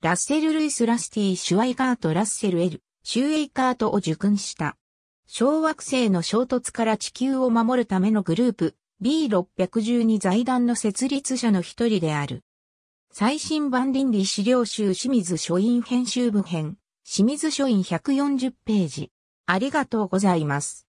ラッセル・ルイス・ラスティ・シュワイカート・ラッセル・エル、シュエイカートを受訓した。小惑星の衝突から地球を守るためのグループ B612 財団の設立者の一人である。最新版倫理資料集清水書院編集部編、清水書院140ページ。ありがとうございます。